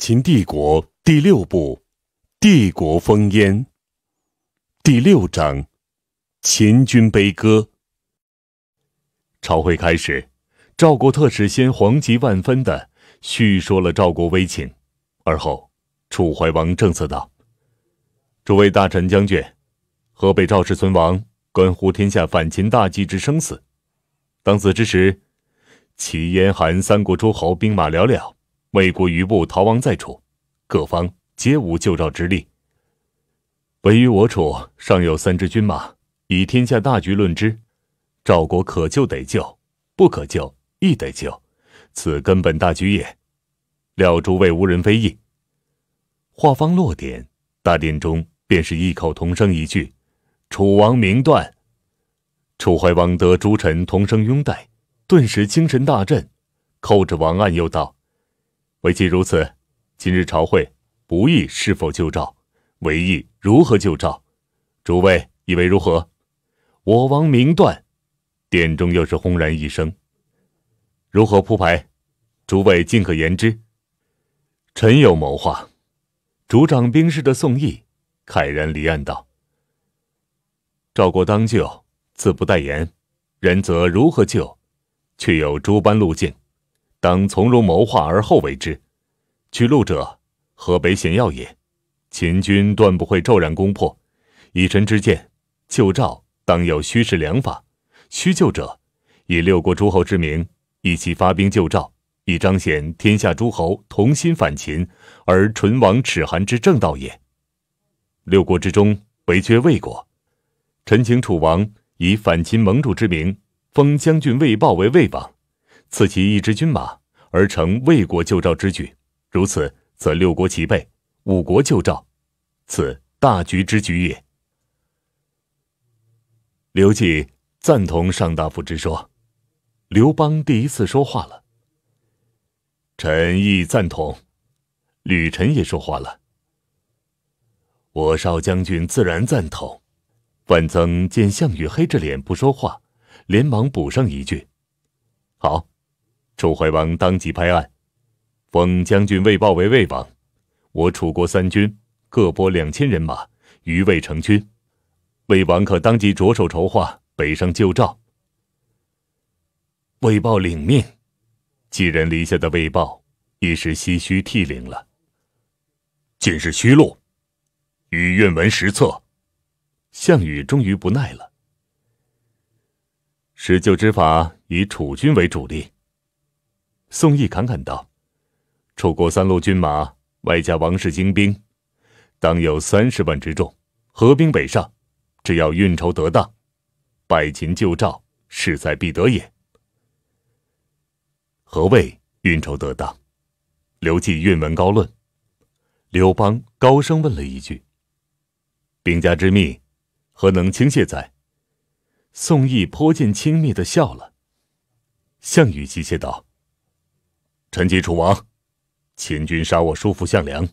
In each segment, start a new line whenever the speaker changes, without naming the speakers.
秦帝国第六部，《帝国烽烟》第六章，《秦军悲歌》。朝会开始，赵国特使先惶急万分的叙说了赵国危情，而后，楚怀王正色道：“诸位大臣将军，河北赵氏存亡，关乎天下反秦大计之生死。当此之时，齐、燕、韩三国诸侯兵马寥寥。”魏国余部逃亡在楚，各方皆无救赵之力。唯于我楚尚有三支军马，以天下大局论之，赵国可救得救，不可救亦得救，此根本大局也。料诸位无人非议。话方落点，大殿中便是异口同声一句：“楚王明断！”楚怀王得诸臣同声拥戴，顿时精神大振，叩着王案又道。唯其如此，今日朝会不议是否救赵，唯议如何救赵。诸位以为如何？我王明断。殿中又是轰然一声。如何铺排？诸位尽可言之。臣有谋划。主掌兵事的宋义慨然离岸道：“赵国当救，自不待言；人则如何救，却有诸般路径。”当从容谋划而后为之。取陆者，河北险要也，秦军断不会骤然攻破。以臣之见，救赵当有虚实两法。虚救者，以六国诸侯之名，一起发兵救赵，以彰显天下诸侯同心反秦，而唇亡齿寒之正道也。六国之中，唯缺魏国。臣请楚王以反秦盟主之名，封将军魏豹为魏王。赐其一支军马，而成魏国救赵之举。如此，则六国齐备，五国救赵，此大局之局也。刘季赞同上大夫之说。刘邦第一次说话了。臣亦赞同。吕臣也说话了。我少将军自然赞同。范增见项羽黑着脸不说话，连忙补上一句：“好。”楚怀王当即拍案，封将军魏豹为魏王。我楚国三军各拨两千人马于魏成军，魏王可当即着手筹划北上救赵。魏豹领命，寄人篱下的魏豹一时唏嘘涕零了。近日虚落，与愿闻实策，项羽终于不耐了。施救之法以楚军为主力。宋义侃侃道：“楚国三路军马，外加王室精兵，当有三十万之众，合兵北上，只要运筹得当，败秦救赵，势在必得也。”何谓运筹得当？刘季运文高论，刘邦高声问了一句：“兵家之秘，何能轻泄哉？”宋义颇见轻蔑的笑了。项羽急切道。臣即楚王，秦军杀我叔父项梁，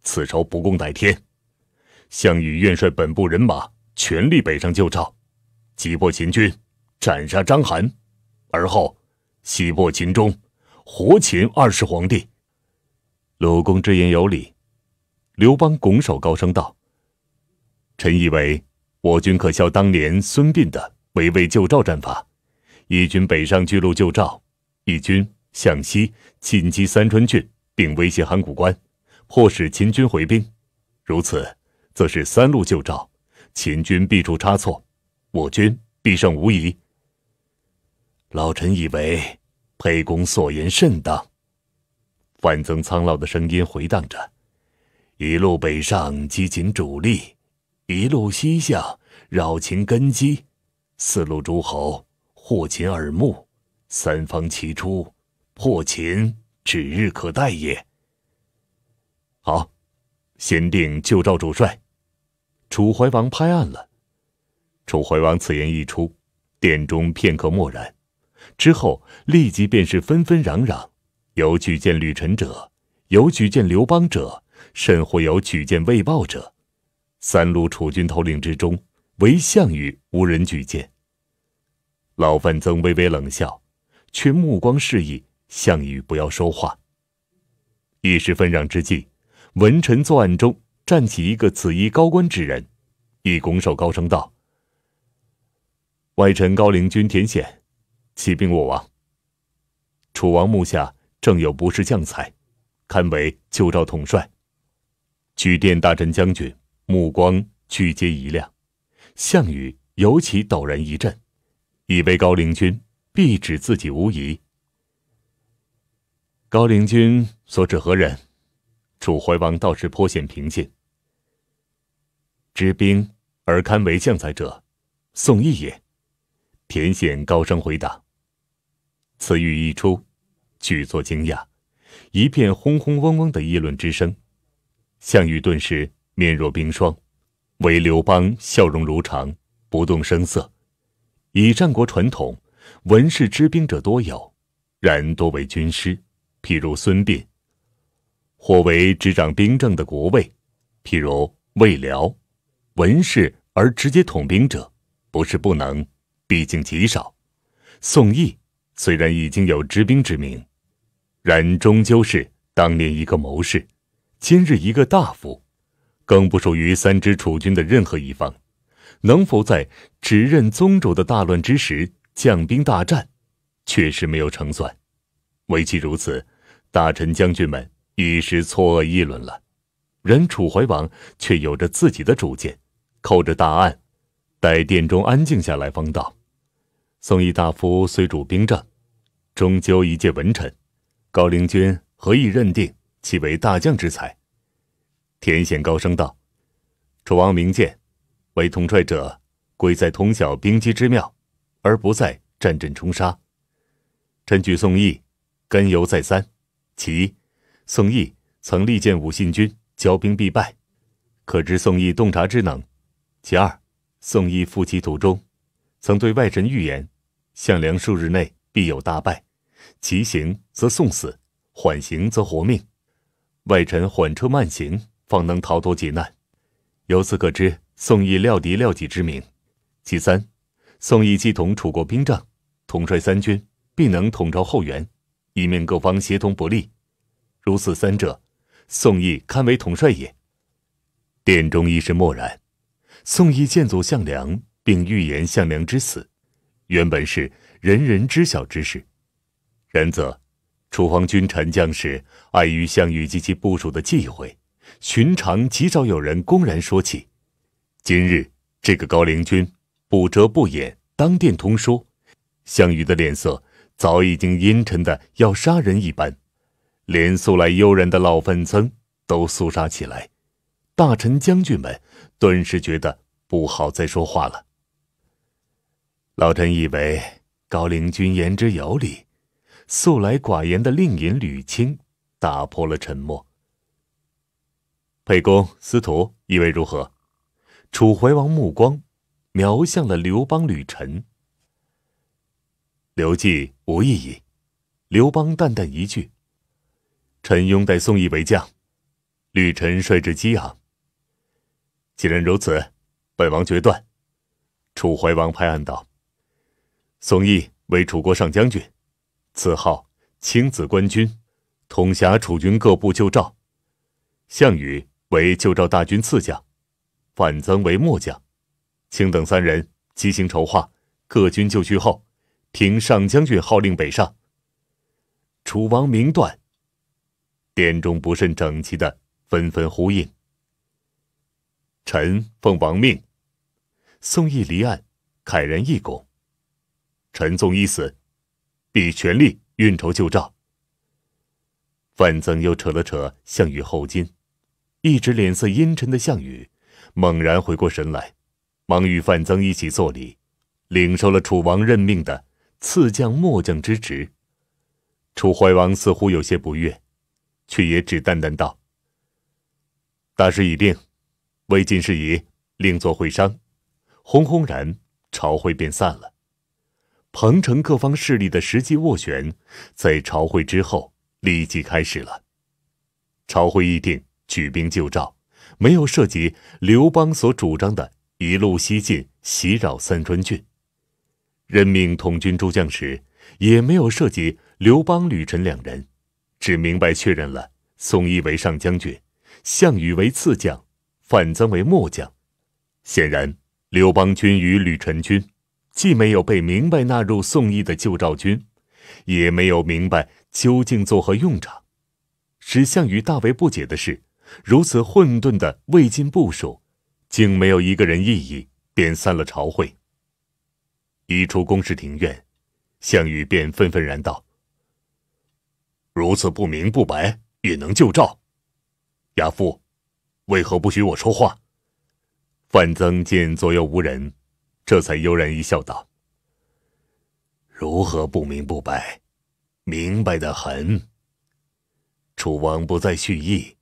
此仇不共戴天。项羽愿率本部人马，全力北上救赵，击破秦军，斩杀章邯，而后西破秦中，活秦二世皇帝。鲁公之言有理。刘邦拱手高声道：“臣以为，我军可效当年孙膑的围魏救赵战法，一军北上巨鹿救赵，一军。”向西进击三川郡，并威胁函谷关，迫使秦军回兵。如此，则是三路救赵，秦军必出差错，我军必胜无疑。老臣以为，沛公所言甚当。范增苍老的声音回荡着，一路北上击秦主力，一路西向扰秦根基，四路诸侯惑秦耳目，三方齐出。破秦指日可待也。好，先定救赵主帅，楚怀王拍案了。楚怀王此言一出，殿中片刻默然，之后立即便是纷纷攘攘，有举荐吕臣者，有举荐刘邦者，甚或有举荐魏豹者。三路楚军头领之中，唯项羽无人举荐。老范增微微冷笑，却目光示意。项羽不要说话。一时纷嚷之际，文臣作案中站起一个紫衣高官之人，一拱手高声道：“外臣高陵君田显，起兵我王。楚王目下正有不世将才，堪为救赵统帅，举殿大臣将军目光俱皆一亮，项羽尤其陡然一震，以为高陵君必指自己无疑。”高陵君所指何人？楚怀王倒是颇显平静。知兵而堪为将才者，宋义也。田显高声回答。此语一出，举座惊讶，一片轰轰嗡嗡的议论之声。项羽顿时面若冰霜，唯刘邦笑容如常，不动声色。以战国传统，文士知兵者多有，然多为军师。譬如孙膑，或为执掌兵政的国尉；譬如魏辽，文士而直接统兵者，不是不能，毕竟极少。宋义虽然已经有执兵之名，然终究是当年一个谋士，今日一个大夫，更不属于三支楚军的任何一方。能否在执任宗主的大乱之时将兵大战，确实没有成算。唯其如此。大臣将军们一时错愕，议论了。然楚怀王却有着自己的主见，扣着大案，待殿中安静下来，方道：“宋义大夫虽主兵政，终究一介文臣。高陵君何以认定其为大将之才？”田显高声道：“楚王明鉴，为统帅者，贵在通晓兵机之妙，而不在战阵冲杀。臣举宋义，根由再三。”其一，宋义曾力荐武信君骄兵必败，可知宋义洞察之能。其二，宋义赴其途中，曾对外臣预言：项梁数日内必有大败，其行则送死，缓行则活命。外臣缓车慢行，方能逃脱劫难。由此可知宋义料敌料己之明。其三，宋义既同楚国兵帐，统帅三军，必能统筹后援。以免各方协同不利，如此三者，宋义堪为统帅也。殿中一时默然。宋义见祖项梁，并预言项梁之死，原本是人人知晓之事。然则，楚方君臣将士碍于项羽及其部署的忌讳，寻常极少有人公然说起。今日这个高陵君不折不掩，当殿通说，项羽的脸色。早已经阴沉的要杀人一般，连素来悠然的老范增都肃杀起来。大臣将军们顿时觉得不好再说话了。老臣以为高陵君言之有理，素来寡言的令尹吕钦打破了沉默。沛公、司徒，以为如何？楚怀王目光瞄向了刘邦、吕臣。刘季无异议，刘邦淡淡一句：“陈雍代宋义为将，吕臣率之激昂。”既然如此，本王决断。楚怀王拍案道：“宋义为楚国上将军，赐号青子冠军，统辖楚军各部旧赵。项羽为旧赵大军次将，范增为末将，卿等三人齐行筹划，各军就绪后。”听上将军号令北上。楚王明断，殿中不甚整齐的纷纷呼应。臣奉王命，宋义离岸，慨然一拱。陈纵一死，必全力运筹救赵。范增又扯了扯项羽后襟，一直脸色阴沉的项羽猛然回过神来，忙与范增一起作礼，领受了楚王任命的。赐将末将之职，楚怀王似乎有些不悦，却也只淡淡道：“大事已定，未尽事宜另作会商。”轰轰然，朝会便散了。彭城各方势力的实际斡旋，在朝会之后立即开始了。朝会议定举兵救赵，没有涉及刘邦所主张的一路西进袭扰三川郡。任命统军诸将时，也没有涉及刘邦、吕臣两人，只明白确认了宋义为上将军，项羽为次将，范增为末将。显然，刘邦军与吕臣军，既没有被明白纳入宋义的旧赵军，也没有明白究竟作何用场。使项羽大为不解的是，如此混沌的魏晋部署，竟没有一个人异议，便散了朝会。一出宫室庭院，项羽便愤愤然道：“如此不明不白，也能救赵？亚父，为何不许我说话？”范增见左右无人，这才悠然一笑，道：“如何不明不白？明白的很。楚王不再蓄意，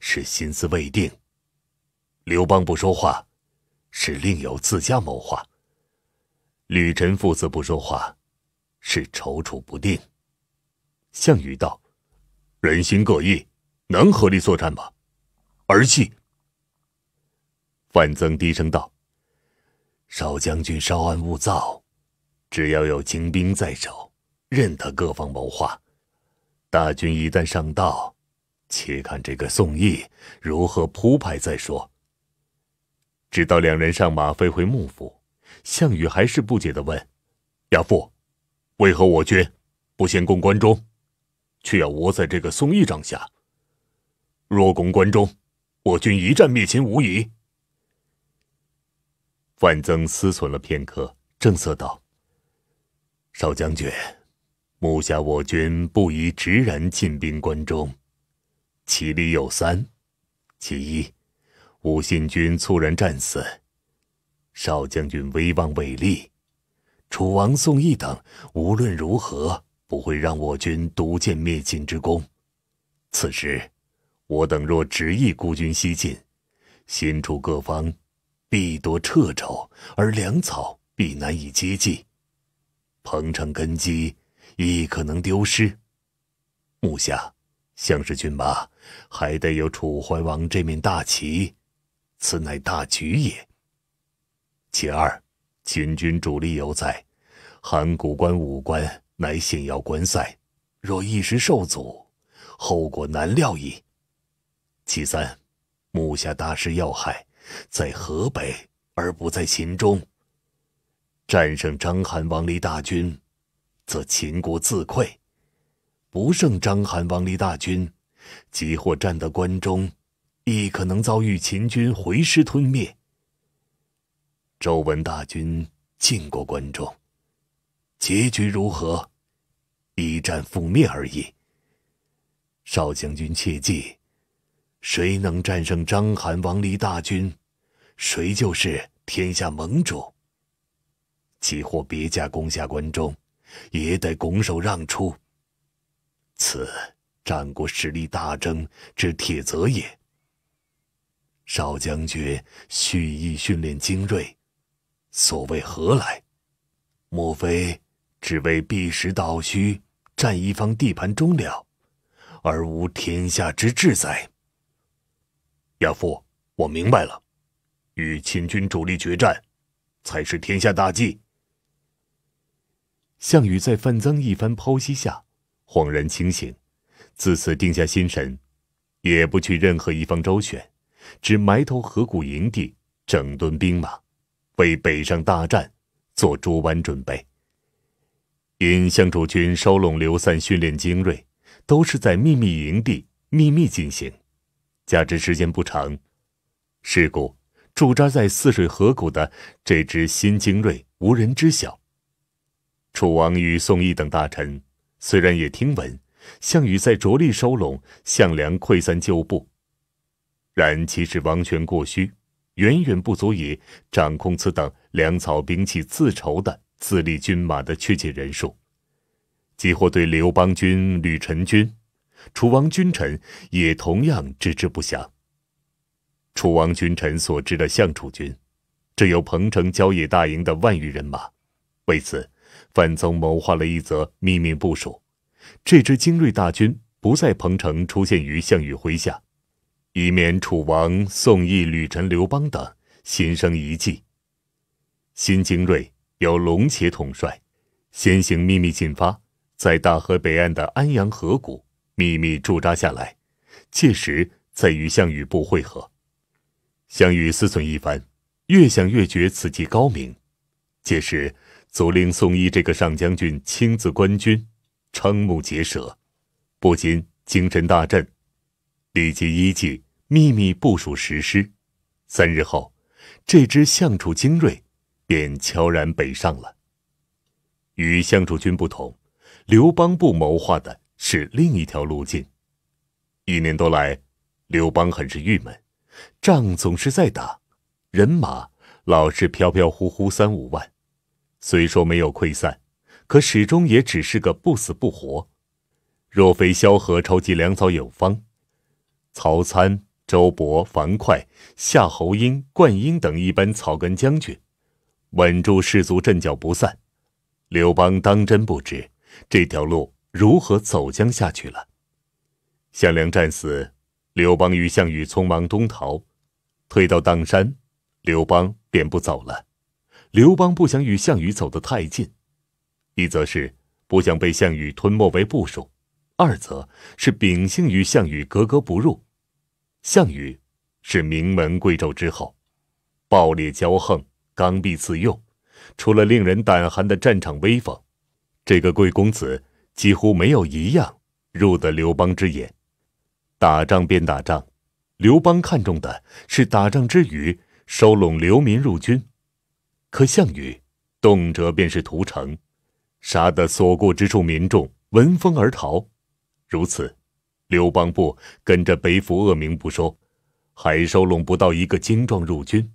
是心思未定；刘邦不说话，是另有自家谋划。”吕臣父子不说话，是踌躇不定。项羽道：“人心各异，能合力作战吗？”儿戏。范增低声道：“少将军，稍安勿躁，只要有精兵在手，任他各方谋划。大军一旦上道，且看这个宋义如何铺排再说。”直到两人上马，飞回幕府。项羽还是不解的问：“亚父，为何我军不先攻关中，却要窝在这个宋义帐下？若攻关中，我军一战灭秦无疑。”范增思忖了片刻，正色道：“少将军，目下我军不宜直然进兵关中，其理有三：其一，吴信军猝然战死。”少将军威望伟立，楚王宋义等无论如何不会让我军独建灭秦之功。此时，我等若执意孤军西进，新楚各方必多掣肘，而粮草必难以接济，彭城根基亦可能丢失。目下，项氏军马还得有楚怀王这面大旗，此乃大局也。其二，秦军主力犹在，函谷关五关乃险要关塞，若一时受阻，后果难料矣。其三，目下大势要害在河北，而不在秦中。战胜章邯王离大军，则秦国自溃；不胜章邯王离大军，即或战得关中，亦可能遭遇秦军回师吞灭。周文大军进过关中，结局如何？一战覆灭而已。少将军切记：谁能战胜章邯、王离大军，谁就是天下盟主。即或别家攻下关中，也得拱手让出。此战国实力大争之铁则也。少将军蓄意训练精锐。所谓何来？莫非只为避实倒虚，占一方地盘终了，而无天下之志哉？亚父，我明白了，与秦军主力决战，才是天下大计。项羽在范增一番剖析下，恍然清醒，自此定下心神，也不去任何一方周旋，只埋头河谷营地整顿兵马。为北上大战做诸般准备。因项楚军收拢刘散、训练精锐，都是在秘密营地秘密进行，加之时间不长，事故驻扎在泗水河谷的这支新精锐无人知晓。楚王与宋义等大臣虽然也听闻项羽在着力收拢项梁溃散旧部，然其实王权过虚。远远不足以掌控此等粮草、兵器自筹的自立军马的确切人数，几乎对刘邦军、吕臣军、楚王君臣也同样知之不详。楚王君臣所知的项楚军，只有彭城郊野大营的万余人马。为此，范增谋划了一则秘密部署：这支精锐大军不在彭城出现于项羽麾下。以免楚王宋义、吕臣、刘邦等心生一计。新精锐由龙且统帅，先行秘密进发，在大河北岸的安阳河谷秘密驻扎下来，届时再与项羽部会合。项羽思忖一番，越想越觉此计高明，届时足令宋义这个上将军亲自观军，瞠目结舌，不禁精神大振，立即依计。秘密部署实施，三日后，这支相楚精锐便悄然北上了。与项楚军不同，刘邦部谋划的是另一条路径。一年多来，刘邦很是郁闷，仗总是在打，人马老是飘飘忽忽三五万，虽说没有溃散，可始终也只是个不死不活。若非萧何筹集粮草有方，曹参。周勃、樊哙、夏侯婴、灌婴等一般草根将军，稳住士卒阵脚不散。刘邦当真不知这条路如何走将下去了。项梁战死，刘邦与项羽匆忙东逃，退到砀山，刘邦便不走了。刘邦不想与项羽走得太近，一则是不想被项羽吞没为部属，二则是秉性与项羽格格不入。项羽是名门贵胄之后，暴烈骄横，刚愎自用。除了令人胆寒的战场威风，这个贵公子几乎没有一样入得刘邦之眼。打仗便打仗，刘邦看中的是打仗之余收拢流民入军。可项羽动辄便是屠城，杀得所过之处民众闻风而逃，如此。刘邦部跟着背负恶名不说，还收拢不到一个精壮入军，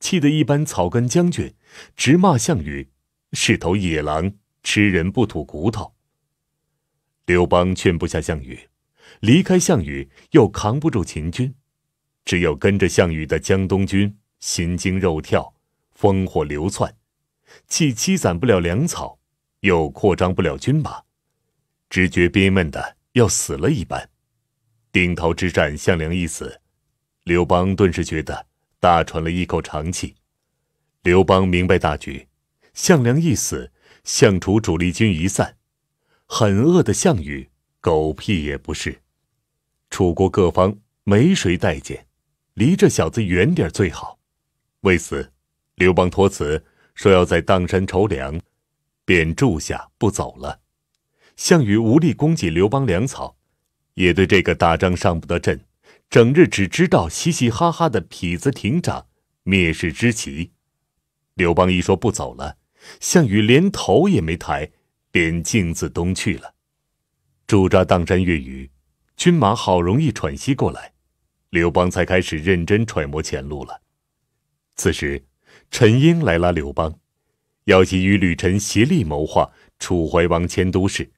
气得一般草根将军直骂项羽是头野狼，吃人不吐骨头。刘邦劝不下项羽，离开项羽又扛不住秦军，只有跟着项羽的江东军心惊肉跳，烽火流窜，既积攒不了粮草，又扩张不了军马，直觉憋闷的。要死了一般，定陶之战，项梁一死，刘邦顿时觉得大喘了一口长气。刘邦明白大局，项梁一死，项楚主力军一散，很恶的项羽，狗屁也不是，楚国各方没谁待见，离这小子远点最好。为此，刘邦托辞说要在砀山筹粮，便住下不走了。项羽无力供给刘邦粮草，也对这个打仗上不得阵、整日只知道嘻嘻哈哈的痞子亭长蔑视之极。刘邦一说不走了，项羽连头也没抬，便径自东去了。驻扎砀山月余，军马好容易喘息过来，刘邦才开始认真揣摩前路了。此时，陈英来拉刘邦，要其与吕臣协力谋划楚怀王迁都事。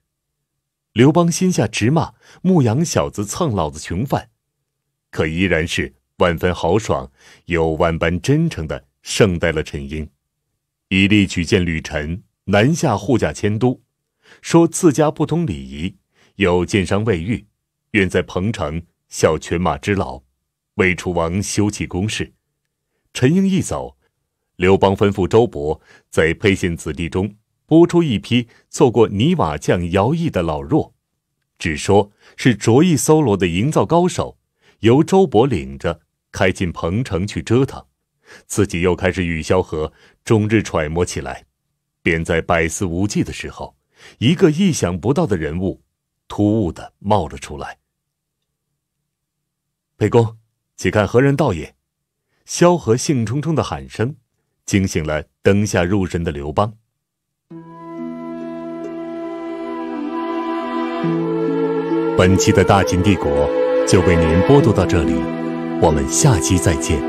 刘邦心下直骂牧羊小子蹭老子穷饭，可依然是万分豪爽，又万般真诚的胜待了陈英，以力举荐吕臣南下护驾迁都，说自家不通礼仪，有见伤未愈，愿在彭城效犬马之劳，为楚王修葺宫室。陈英一走，刘邦吩咐周勃在沛县子弟中。呼出一批做过泥瓦匠、徭役的老弱，只说是着意搜罗的营造高手，由周勃领着开进彭城去折腾，自己又开始与萧何终日揣摩起来。便在百思无计的时候，一个意想不到的人物突兀的冒了出来。沛公，且看何人到也！萧何兴冲冲的喊声，惊醒了灯下入神的刘邦。本期的《大秦帝国》就为您播读到这里，我们下期再见。